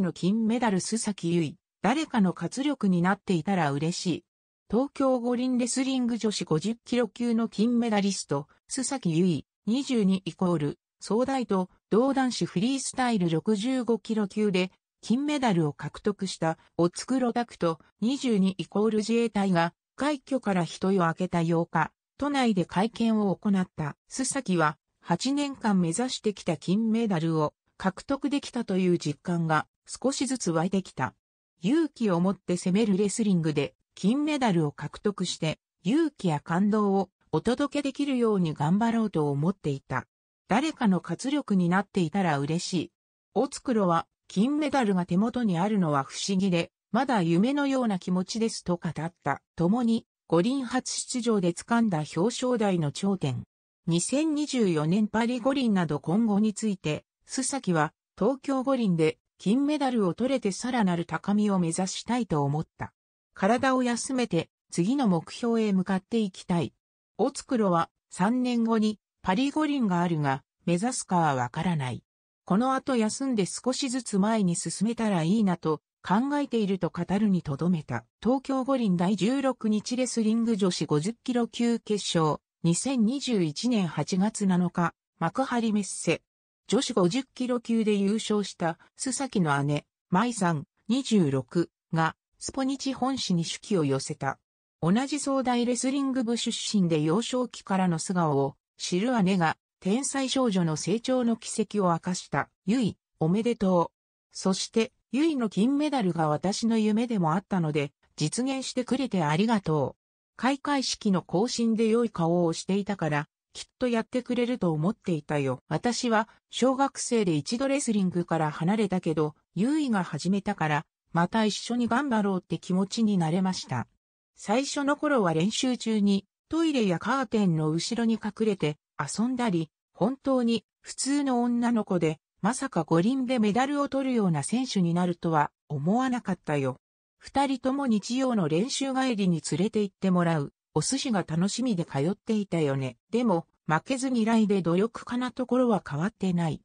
の金メダル須崎優衣、誰かの活力になっていたら嬉しい。東京五輪レスリング女子50キロ級の金メダリスト、須崎優衣22イコール、総大と同男子フリースタイル65キロ級で金メダルを獲得したおつくろタクト22イコール自衛隊が快挙から一夜明けた8日、都内で会見を行った須崎は8年間目指してきた金メダルを獲得できたという実感が少しずつ湧いてきた。勇気を持って攻めるレスリングで金メダルを獲得して勇気や感動をお届けできるように頑張ろうと思っていた。誰かの活力になっていたら嬉しい。大津黒は金メダルが手元にあるのは不思議で、まだ夢のような気持ちですと語った。共に五輪初出場で掴んだ表彰台の頂点。2024年パリ五輪など今後について、須崎は東京五輪で金メダルを取れてさらなる高みを目指したいと思った。体を休めて次の目標へ向かっていきたい。オツクロは3年後にパリ五輪があるが目指すかはわからない。この後休んで少しずつ前に進めたらいいなと考えていると語るにとどめた。東京五輪第16日レスリング女子50キロ級決勝2021年8月7日幕張メッセ女子50キロ級で優勝した須崎の姉、舞さん26がスポニチ本市に手記を寄せた。同じ総大レスリング部出身で幼少期からの素顔を知る姉が天才少女の成長の軌跡を明かした。ゆい、おめでとう。そして、ゆいの金メダルが私の夢でもあったので、実現してくれてありがとう。開会式の更新で良い顔をしていたから、きっとやってくれると思っていたよ。私は小学生で一度レスリングから離れたけど、優位が始めたから、また一緒に頑張ろうって気持ちになれました。最初の頃は練習中にトイレやカーテンの後ろに隠れて遊んだり、本当に普通の女の子で、まさか五輪でメダルを取るような選手になるとは思わなかったよ。二人とも日曜の練習帰りに連れて行ってもらう、お寿司が楽しみで通っていたよね。でも、負けず嫌いで努力家なところは変わってない。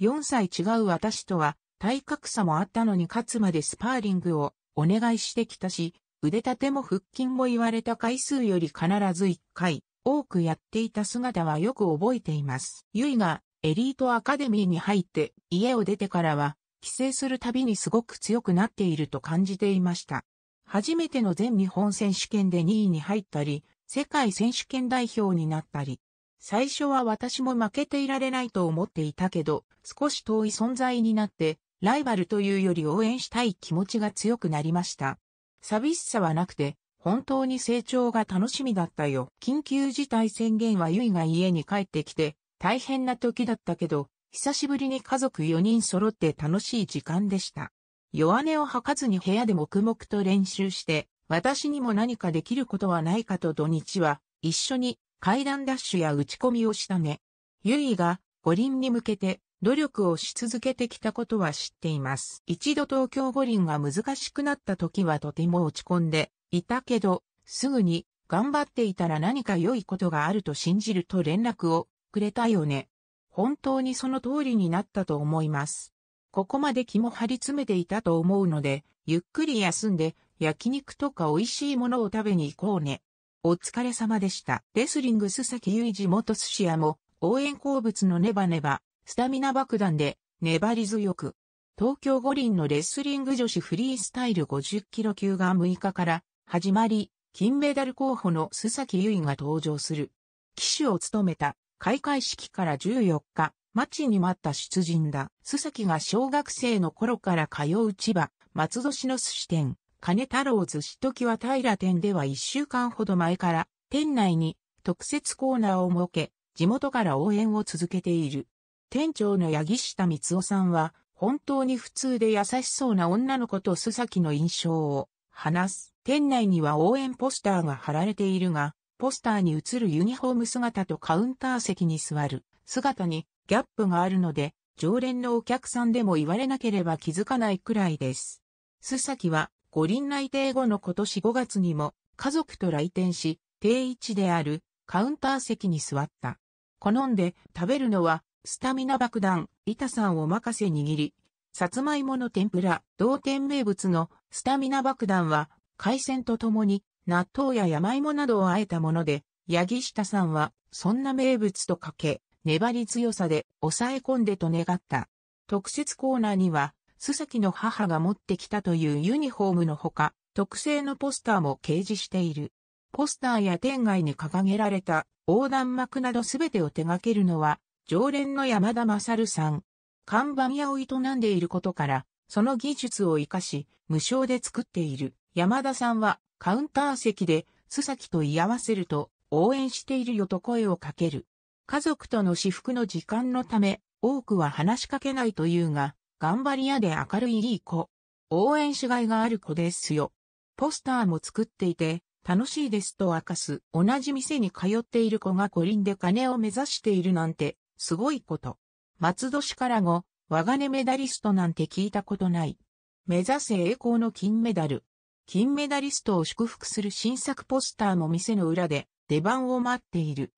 4歳違う私とは、体格差もあったのに勝つまでスパーリングをお願いしてきたし、腕立ても腹筋も言われた回数より必ず1回、多くやっていた姿はよく覚えています。ゆいがエリートアカデミーに入って家を出てからは、帰省するたびにすごく強くなっていると感じていました。初めての全日本選手権で2位に入ったり、世界選手権代表になったり、最初は私も負けていられないと思っていたけど、少し遠い存在になって、ライバルというより応援したい気持ちが強くなりました。寂しさはなくて、本当に成長が楽しみだったよ。緊急事態宣言はゆいが家に帰ってきて、大変な時だったけど、久しぶりに家族4人揃って楽しい時間でした。弱音を吐かずに部屋で黙々と練習して、私にも何かできることはないかと土日は、一緒に階段ダッシュや打ち込みをしたね。ユイが五輪に向けて努力をし続けてきたことは知っています。一度東京五輪が難しくなった時はとても落ち込んでいたけど、すぐに頑張っていたら何か良いことがあると信じると連絡をくれたよね。本当にその通りになったと思います。ここまで気も張り詰めていたと思うので、ゆっくり休んで焼肉とか美味しいものを食べに行こうね。お疲れ様でした。レスリング須崎雄二元寿司屋も、応援好物のネバネバ、スタミナ爆弾で、粘り強く。東京五輪のレスリング女子フリースタイル50キロ級が6日から始まり、金メダル候補の須崎優衣が登場する。騎手を務めた開会式から14日、待ちに待った出陣だ。須崎が小学生の頃から通う千葉、松戸市の寿司店、金太郎寿司時は平店では1週間ほど前から、店内に特設コーナーを設け、地元から応援を続けている。店長の八木下光夫さんは、本当に普通で優しそうな女の子と須崎の印象を話す。店内には応援ポスターが貼られているが、ポスターに映るユニフォーム姿とカウンター席に座る姿にギャップがあるので、常連のお客さんでも言われなければ気づかないくらいです。須崎は五輪内定後の今年5月にも家族と来店し、定位置であるカウンター席に座った。好んで食べるのはスタミナ爆弾、板さんを任せ握り、さつまいもの天ぷら、同店名物のスタミナ爆弾は海鮮とともに納豆や山芋などを和えたもので、八木下さんはそんな名物とかけ、粘り強さで抑え込んでと願った。特設コーナーには須崎の母が持ってきたというユニフォームのほか、特製のポスターも掲示している。ポスターや店外に掲げられた横断幕などすべてを手掛けるのは、常連の山田勝さん。看板屋を営んでいることから、その技術を活かし、無償で作っている。山田さんは、カウンター席で、須崎と居合わせると、応援しているよと声をかける。家族との私服の時間のため、多くは話しかけないというが、頑張り屋で明るいいい子。応援しがいがある子ですよ。ポスターも作っていて、楽しいですと明かす。同じ店に通っている子が五輪で金を目指しているなんて、すごいこと。松戸市から後、我が根メダリストなんて聞いたことない。目指せ栄光の金メダル。金メダリストを祝福する新作ポスターも店の裏で出番を待っている。